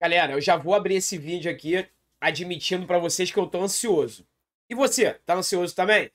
Galera, eu já vou abrir esse vídeo aqui admitindo para vocês que eu tô ansioso. E você, tá ansioso também?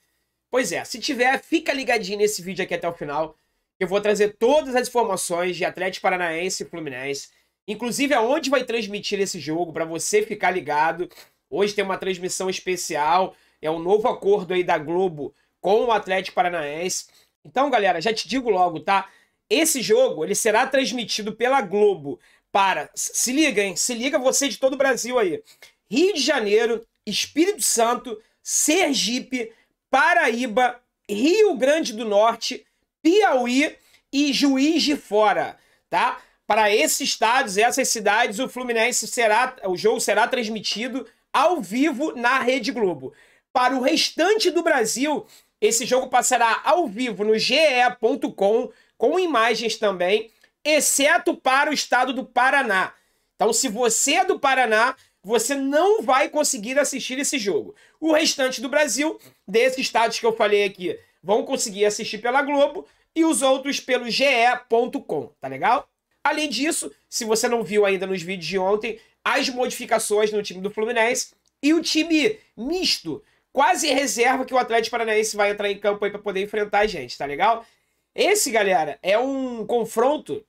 Pois é, se tiver, fica ligadinho nesse vídeo aqui até o final. Eu vou trazer todas as informações de Atlético Paranaense e Fluminense, inclusive aonde vai transmitir esse jogo para você ficar ligado. Hoje tem uma transmissão especial, é um novo acordo aí da Globo com o Atlético Paranaense. Então, galera, já te digo logo, tá? Esse jogo ele será transmitido pela Globo para. Se liga, hein? Se liga você de todo o Brasil aí. Rio de Janeiro, Espírito Santo, Sergipe, Paraíba, Rio Grande do Norte, Piauí e Juiz de Fora, tá? Para esses estados, essas cidades, o Fluminense será, o jogo será transmitido ao vivo na Rede Globo. Para o restante do Brasil, esse jogo passará ao vivo no ge.com com imagens também exceto para o estado do Paraná. Então, se você é do Paraná, você não vai conseguir assistir esse jogo. O restante do Brasil, desses estados que eu falei aqui, vão conseguir assistir pela Globo e os outros pelo ge.com, tá legal? Além disso, se você não viu ainda nos vídeos de ontem, as modificações no time do Fluminense e o time misto, quase reserva que o Atlético Paranaense vai entrar em campo aí para poder enfrentar a gente, tá legal? Esse, galera, é um confronto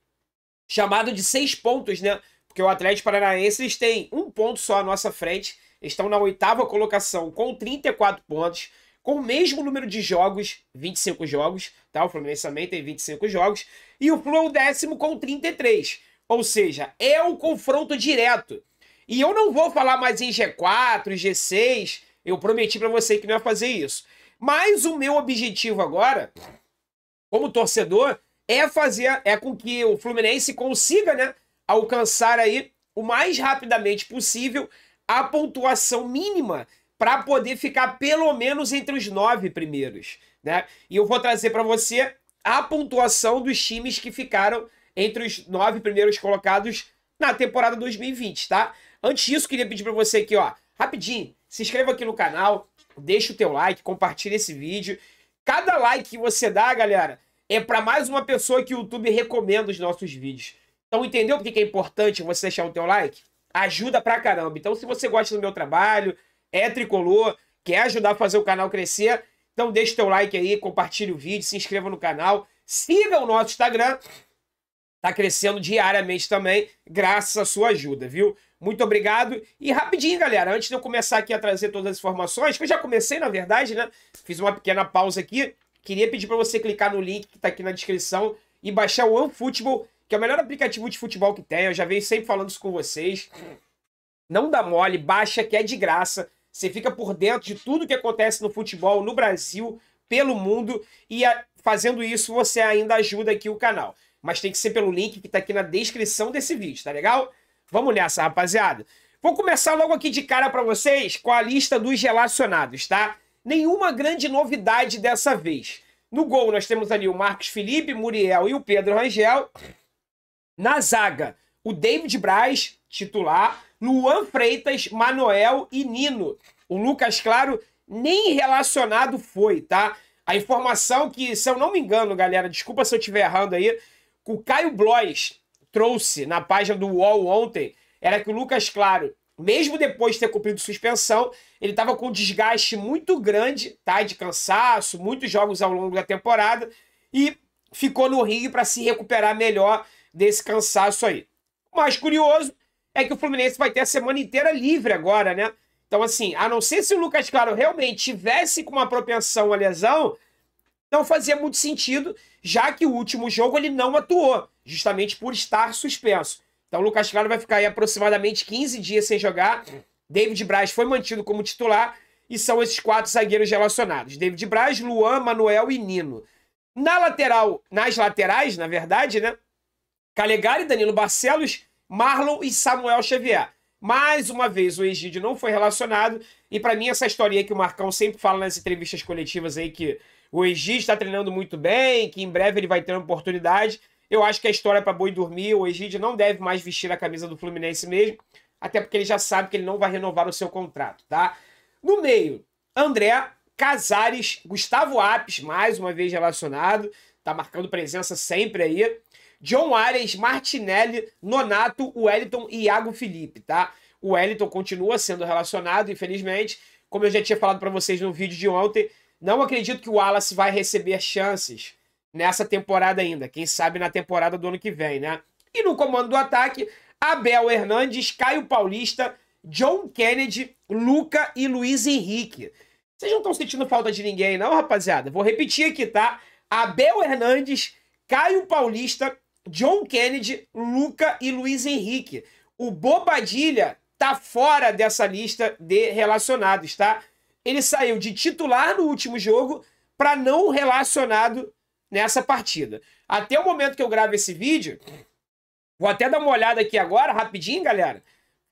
chamado de seis pontos, né? Porque o Atlético Paranaense eles têm um ponto só à nossa frente, estão na oitava colocação com 34 pontos, com o mesmo número de jogos, 25 jogos, tá? O Fluminense também tem 25 jogos, e o Fluminense décimo com 33. Ou seja, é o um confronto direto. E eu não vou falar mais em G4, G6, eu prometi para você que não ia fazer isso. Mas o meu objetivo agora, como torcedor, é fazer é com que o Fluminense consiga, né, alcançar aí o mais rapidamente possível a pontuação mínima para poder ficar pelo menos entre os nove primeiros, né? E eu vou trazer para você a pontuação dos times que ficaram entre os nove primeiros colocados na temporada 2020, tá? Antes disso, queria pedir para você aqui, ó, rapidinho, se inscreva aqui no canal, deixa o teu like, compartilha esse vídeo. Cada like que você dá, galera, é para mais uma pessoa que o YouTube recomenda os nossos vídeos. Então entendeu por que é importante você deixar o teu like? Ajuda pra caramba. Então se você gosta do meu trabalho, é tricolor, quer ajudar a fazer o canal crescer, então deixa o teu like aí, compartilhe o vídeo, se inscreva no canal, siga o nosso Instagram. Tá crescendo diariamente também, graças à sua ajuda, viu? Muito obrigado. E rapidinho, galera, antes de eu começar aqui a trazer todas as informações, que eu já comecei, na verdade, né? Fiz uma pequena pausa aqui. Queria pedir para você clicar no link que está aqui na descrição e baixar o OneFootball, que é o melhor aplicativo de futebol que tem. Eu já venho sempre falando isso com vocês. Não dá mole, baixa que é de graça. Você fica por dentro de tudo que acontece no futebol no Brasil, pelo mundo e a... fazendo isso você ainda ajuda aqui o canal. Mas tem que ser pelo link que está aqui na descrição desse vídeo, tá legal? Vamos nessa, rapaziada. Vou começar logo aqui de cara para vocês com a lista dos relacionados, tá? nenhuma grande novidade dessa vez. No gol, nós temos ali o Marcos Felipe, Muriel e o Pedro Rangel. Na zaga, o David Braz, titular. Luan Freitas, manoel e Nino. O Lucas Claro nem relacionado foi, tá? A informação que, se eu não me engano, galera, desculpa se eu estiver errando aí, o Caio Blois trouxe na página do UOL ontem era que o Lucas Claro mesmo depois de ter cumprido suspensão, ele estava com um desgaste muito grande, tá? De cansaço, muitos jogos ao longo da temporada e ficou no ringue para se recuperar melhor desse cansaço aí. O mais curioso é que o Fluminense vai ter a semana inteira livre agora, né? Então, assim, a não ser se o Lucas Claro realmente tivesse com uma propensão à lesão, não fazia muito sentido, já que o último jogo ele não atuou, justamente por estar suspenso. Então o Lucas Claro vai ficar aí aproximadamente 15 dias sem jogar. David Braz foi mantido como titular e são esses quatro zagueiros relacionados: David Braz, Luan, Manuel e Nino. Na lateral, nas laterais, na verdade, né? Calegari, Danilo Barcelos, Marlon e Samuel Xavier. Mais uma vez, o Egídio não foi relacionado. E para mim, essa historinha que o Marcão sempre fala nas entrevistas coletivas aí, que o Egídio está treinando muito bem, que em breve ele vai ter uma oportunidade. Eu acho que a história é para boi dormir, o Egide não deve mais vestir a camisa do Fluminense mesmo, até porque ele já sabe que ele não vai renovar o seu contrato, tá? No meio, André, Casares, Gustavo Apes, mais uma vez relacionado, tá marcando presença sempre aí. John Arias, Martinelli, Nonato, Wellington e Iago Felipe, tá? O Wellington continua sendo relacionado, infelizmente. Como eu já tinha falado para vocês no vídeo de ontem, não acredito que o Wallace vai receber chances nessa temporada ainda. Quem sabe na temporada do ano que vem, né? E no comando do ataque, Abel Hernandes, Caio Paulista, John Kennedy, Luca e Luiz Henrique. Vocês não estão sentindo falta de ninguém, não, rapaziada? Vou repetir aqui, tá? Abel Hernandes, Caio Paulista, John Kennedy, Luca e Luiz Henrique. O Bobadilha tá fora dessa lista de relacionados, tá? Ele saiu de titular no último jogo para não relacionado nessa partida. Até o momento que eu gravo esse vídeo, vou até dar uma olhada aqui agora, rapidinho, galera.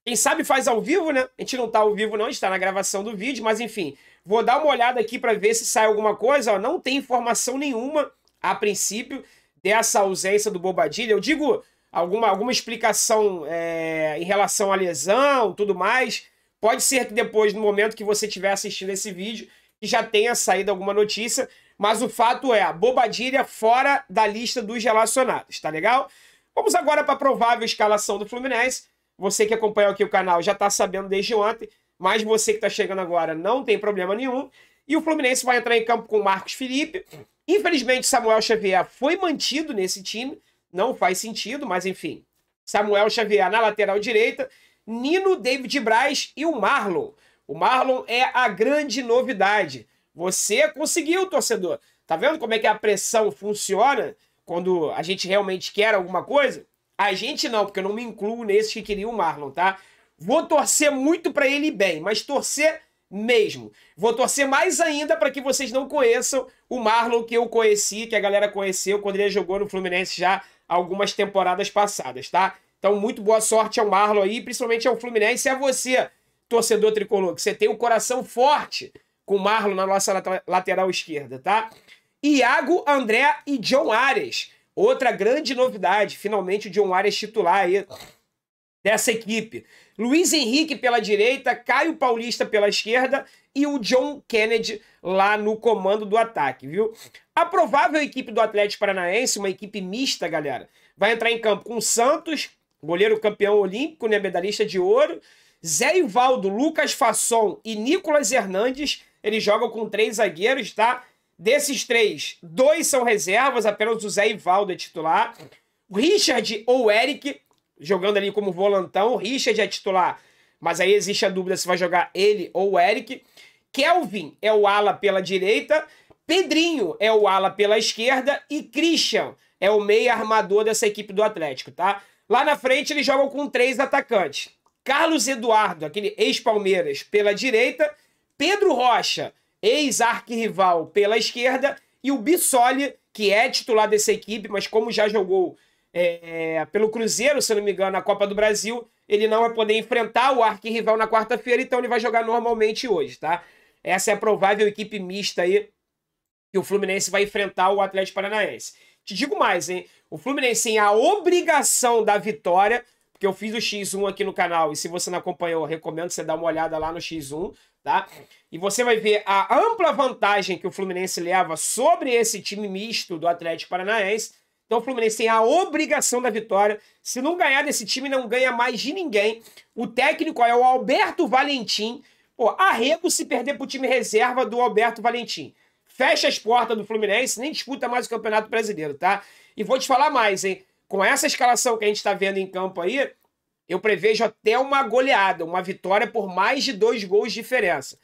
Quem sabe faz ao vivo, né? A gente não tá ao vivo não, a gente tá na gravação do vídeo, mas enfim, vou dar uma olhada aqui para ver se sai alguma coisa, ó, não tem informação nenhuma a princípio dessa ausência do Bobadilha. Eu digo alguma, alguma explicação é, em relação à lesão, tudo mais. Pode ser que depois, no momento que você estiver assistindo esse vídeo, já tenha saído alguma notícia, mas o fato é, a Bobadilha fora da lista dos relacionados, tá legal? Vamos agora para a provável escalação do Fluminense. Você que acompanhou aqui o canal já está sabendo desde ontem, mas você que está chegando agora não tem problema nenhum. E o Fluminense vai entrar em campo com o Marcos Felipe. Infelizmente, Samuel Xavier foi mantido nesse time. Não faz sentido, mas enfim. Samuel Xavier na lateral direita. Nino, David Braz e o Marlon. O Marlon é a grande novidade. Você é conseguiu, torcedor. Tá vendo como é que a pressão funciona quando a gente realmente quer alguma coisa? A gente não, porque eu não me incluo nesses que queriam o Marlon, tá? Vou torcer muito para ele bem, mas torcer mesmo. Vou torcer mais ainda para que vocês não conheçam o Marlon que eu conheci, que a galera conheceu quando ele jogou no Fluminense já algumas temporadas passadas, tá? Então, muito boa sorte ao Marlon aí, principalmente ao Fluminense e a você, torcedor tricolor, que você tem um coração forte com Marlon na nossa lateral esquerda, tá? Iago, André e John Arias. Outra grande novidade, finalmente o John Arias titular aí dessa equipe. Luiz Henrique pela direita, Caio Paulista pela esquerda e o John Kennedy lá no comando do ataque, viu? A provável equipe do Atlético Paranaense, uma equipe mista, galera, vai entrar em campo com Santos, goleiro campeão olímpico, né, medalhista de ouro, Zé Ivaldo, Lucas Fasson e Nicolas Hernandes, eles jogam com três zagueiros, tá? Desses três, dois são reservas, apenas o Zé Ivaldo é titular. O Richard ou o Eric, jogando ali como volantão. O Richard é titular, mas aí existe a dúvida se vai jogar ele ou o Eric. Kelvin é o ala pela direita. Pedrinho é o ala pela esquerda. E Christian é o meia armador dessa equipe do Atlético, tá? Lá na frente eles jogam com três atacantes. Carlos Eduardo, aquele ex-Palmeiras, pela direita Pedro Rocha, ex-arquirrival pela esquerda, e o Bissoli, que é titular dessa equipe, mas como já jogou é, é pelo Cruzeiro, se não me engano, na Copa do Brasil, ele não vai poder enfrentar o arquirrival na quarta-feira, então ele vai jogar normalmente hoje, tá? Essa é a provável equipe mista aí que o Fluminense vai enfrentar o Atlético Paranaense. Te digo mais, hein? O Fluminense tem a obrigação da vitória, porque eu fiz o X1 aqui no canal e se você não acompanhou, recomendo você dar uma olhada lá no X1 tá? E você vai ver a ampla vantagem que o Fluminense leva sobre esse time misto do Atlético Paranaense. Então o Fluminense tem a obrigação da vitória. Se não ganhar desse time, não ganha mais de ninguém. O técnico é o Alberto Valentim. Pô, arrego se perder pro time reserva do Alberto Valentim. Fecha as portas do Fluminense, nem disputa mais o Campeonato Brasileiro, tá? E vou te falar mais, hein? Com essa escalação que a gente tá vendo em campo aí, eu prevejo até uma goleada, uma vitória por mais de dois gols de diferença.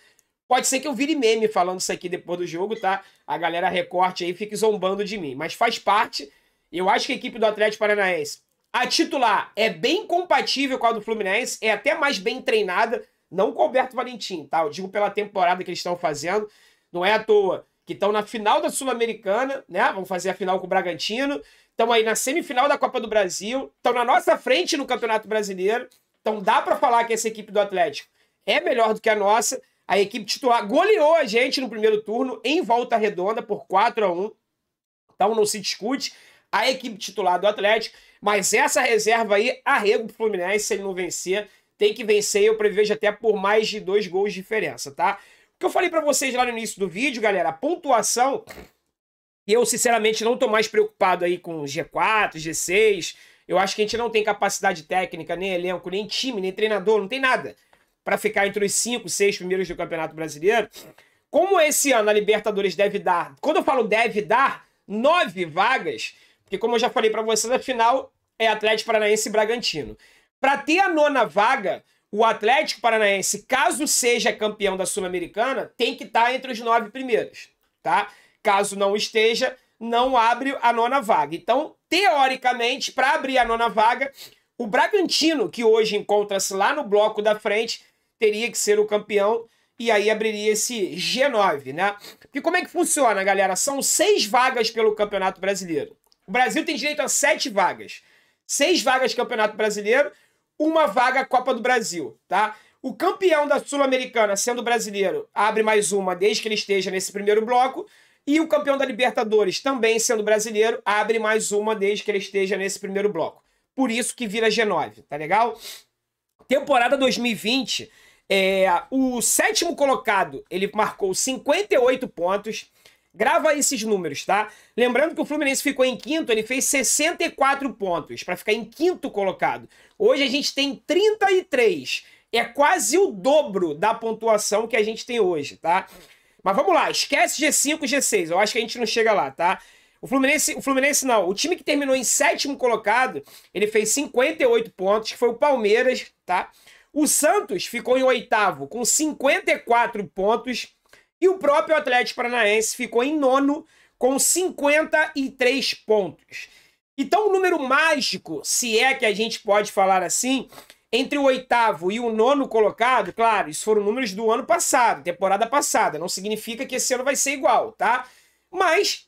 Pode ser que eu vire meme falando isso aqui depois do jogo, tá? A galera recorte aí fique zombando de mim. Mas faz parte. Eu acho que a equipe do Atlético Paranaense, a titular, é bem compatível com a do Fluminense, é até mais bem treinada. Não com o Alberto Valentim, tá? Eu digo pela temporada que eles estão fazendo. Não é à toa que estão na final da Sul-Americana, né? Vamos fazer a final com o Bragantino, estão aí na semifinal da Copa do Brasil, estão na nossa frente no Campeonato Brasileiro. Então dá para falar que essa equipe do Atlético é melhor do que a nossa. A equipe titular goleou a gente no primeiro turno em volta redonda por 4 a 1. Então não se discute a equipe titular do Atlético, mas essa reserva aí arrego pro Fluminense se ele não vencer, tem que vencer, eu prevejo até por mais de dois gols de diferença, tá? que eu falei para vocês lá no início do vídeo, galera, a pontuação, eu sinceramente não tô mais preocupado aí com G4, G6, eu acho que a gente não tem capacidade técnica, nem elenco, nem time, nem treinador, não tem nada para ficar entre os cinco, seis primeiros do Campeonato Brasileiro. Como esse ano a Libertadores deve dar, quando eu falo deve dar, nove vagas, porque como eu já falei para vocês, a final é Atlético Paranaense e Bragantino. Para ter a nona vaga, o Atlético Paranaense, caso seja campeão da Sul-Americana, tem que estar tá entre os nove primeiros, tá? Caso não esteja, não abre a nona vaga. Então, teoricamente, para abrir a nona vaga, o Bragantino, que hoje encontra-se lá no bloco da frente, teria que ser o campeão e aí abriria esse G9, né? Porque como é que funciona, galera? São seis vagas pelo Campeonato Brasileiro. O Brasil tem direito a sete vagas. Seis vagas Campeonato Brasileiro uma vaga à Copa do Brasil, tá? O campeão da Sul-Americana, sendo brasileiro, abre mais uma desde que ele esteja nesse primeiro bloco. E o campeão da Libertadores, também sendo brasileiro, abre mais uma desde que ele esteja nesse primeiro bloco. Por isso que vira G9, tá legal? Temporada 2020, é, o sétimo colocado, ele marcou 58 pontos. Grava esses números, tá? Lembrando que o Fluminense ficou em quinto, ele fez 64 pontos para ficar em quinto colocado. Hoje a gente tem 33. É quase o dobro da pontuação que a gente tem hoje, tá? Mas vamos lá, esquece G5 e G6. Eu acho que a gente não chega lá, tá? O Fluminense, o Fluminense não. O time que terminou em sétimo colocado, ele fez 58 pontos, que foi o Palmeiras, tá? O Santos ficou em oitavo com 54 pontos. E o próprio Atlético Paranaense ficou em nono com 53 pontos. Então, o um número mágico, se é que a gente pode falar assim, entre o oitavo e o nono colocado, claro, isso foram números do ano passado, temporada passada, não significa que esse ano vai ser igual, tá? Mas,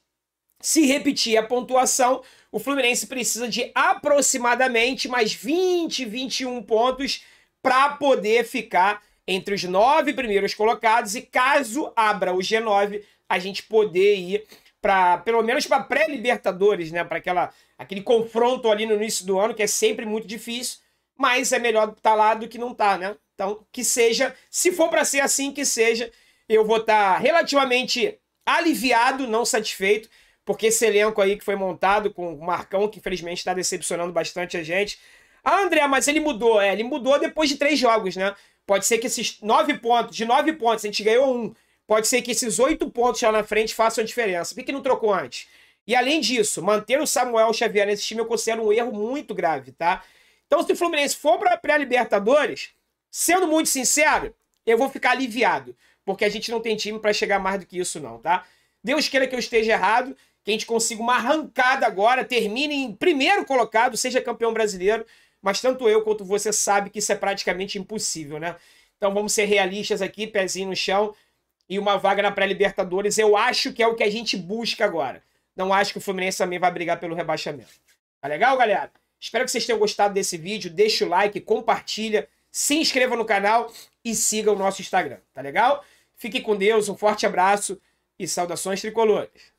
se repetir a pontuação, o Fluminense precisa de aproximadamente mais 20, 21 pontos para poder ficar entre os nove primeiros colocados e caso abra o G9, a gente poder ir para pelo menos para pré-libertadores, né, para aquela aquele confronto ali no início do ano que é sempre muito difícil, mas é melhor estar tá lá do que não estar, tá, né? Então, que seja, se for para ser assim que seja, eu vou estar tá relativamente aliviado, não satisfeito, porque esse elenco aí que foi montado com o Marcão, que infelizmente está decepcionando bastante a gente. Ah, André, mas ele mudou. É, ele mudou depois de três jogos, né? Pode ser que esses nove pontos, de nove pontos, a gente ganhou um. Pode ser que esses oito pontos lá na frente façam a diferença. Por que não trocou antes? E além disso, manter o Samuel Xavier nesse time eu considero um erro muito grave, tá? Então, se o Fluminense for para a libertadores sendo muito sincero, eu vou ficar aliviado, porque a gente não tem time para chegar mais do que isso, não, tá? Deus queira que eu esteja errado, que a gente consiga uma arrancada agora, termine em primeiro colocado, seja campeão brasileiro mas tanto eu quanto você sabe que isso é praticamente impossível, né? Então vamos ser realistas aqui, pezinho no chão e uma vaga na pré-Libertadores. Eu acho que é o que a gente busca agora. Não acho que o Fluminense também vai brigar pelo rebaixamento. Tá legal, galera? Espero que vocês tenham gostado desse vídeo. Deixa o like, compartilha, se inscreva no canal e siga o nosso Instagram. Tá legal? Fique com Deus, um forte abraço e saudações tricolores.